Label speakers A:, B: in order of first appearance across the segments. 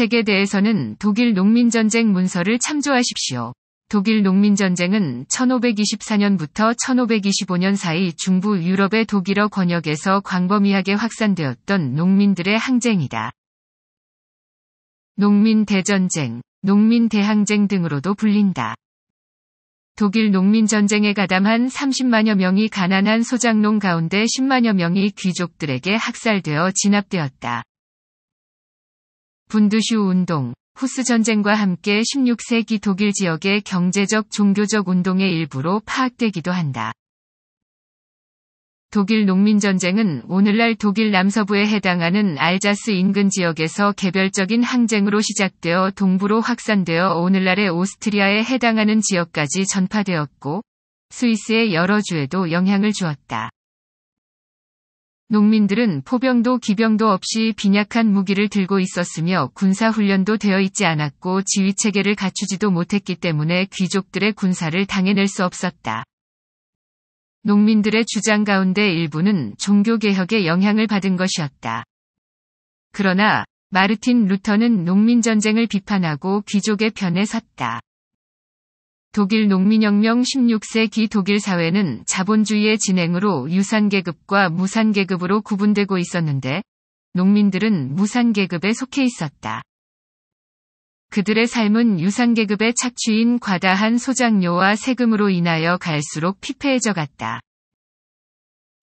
A: 책에 대해서는 독일 농민전쟁 문서를 참조하십시오. 독일 농민전쟁은 1524년부터 1525년 사이 중부 유럽의 독일어 권역에서 광범위하게 확산되었던 농민들의 항쟁이다. 농민대전쟁, 농민대항쟁 등으로도 불린다. 독일 농민전쟁에 가담한 30만여 명이 가난한 소작농 가운데 10만여 명이 귀족들에게 학살되어 진압되었다. 분두슈 운동, 후스 전쟁과 함께 16세기 독일 지역의 경제적 종교적 운동의 일부로 파악되기도 한다. 독일 농민 전쟁은 오늘날 독일 남서부에 해당하는 알자스 인근 지역에서 개별적인 항쟁으로 시작되어 동부로 확산되어 오늘날의 오스트리아에 해당하는 지역까지 전파되었고 스위스의 여러 주에도 영향을 주었다. 농민들은 포병도 기병도 없이 빈약한 무기를 들고 있었으며 군사훈련도 되어 있지 않았고 지휘체계를 갖추지도 못했기 때문에 귀족들의 군사를 당해낼 수 없었다. 농민들의 주장 가운데 일부는 종교개혁의 영향을 받은 것이었다. 그러나 마르틴 루터는 농민전쟁을 비판하고 귀족의 편에 섰다. 독일 농민혁명 16세기 독일 사회는 자본주의의 진행으로 유산계급과 무산계급으로 구분되고 있었는데 농민들은 무산계급에 속해 있었다. 그들의 삶은 유산계급의 착취인 과다한 소장료와 세금으로 인하여 갈수록 피폐해져 갔다.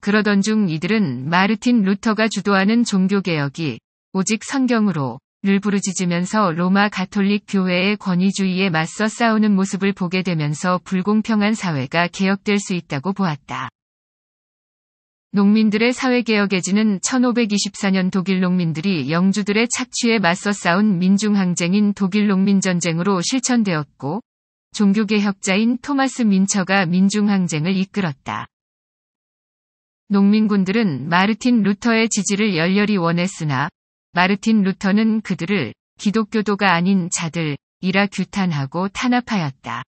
A: 그러던 중 이들은 마르틴 루터가 주도하는 종교개혁이 오직 성경으로 를 부르짖으면서 로마 가톨릭 교회의 권위주의에 맞서 싸우는 모습을 보게 되면서 불공평한 사회가 개혁될 수 있다고 보았다. 농민들의 사회개혁의지는 1524년 독일 농민들이 영주들의 착취에 맞서 싸운 민중항쟁인 독일 농민전쟁으로 실천되었고, 종교개혁자인 토마스 민처가 민중항쟁을 이끌었다. 농민군들은 마르틴 루터의 지지를 열렬히 원했으나 마르틴 루터는 그들을 기독교도가 아닌 자들이라 규탄하고 탄압하였다.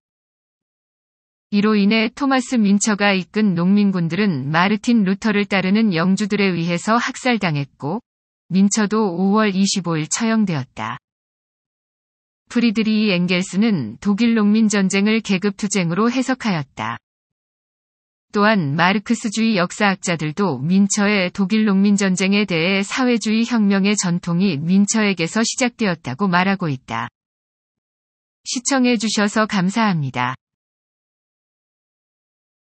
A: 이로 인해 토마스 민처가 이끈 농민군들은 마르틴 루터를 따르는 영주들에 의해서 학살당했고 민처도 5월 25일 처형되었다. 프리드리히 엥겔스는 독일 농민전쟁을 계급투쟁으로 해석하였다. 또한 마르크스주의 역사학자들도 민처의 독일 농민전쟁에 대해 사회주의 혁명의 전통이 민처에게서 시작되었다고 말하고 있다. 시청해주셔서 감사합니다.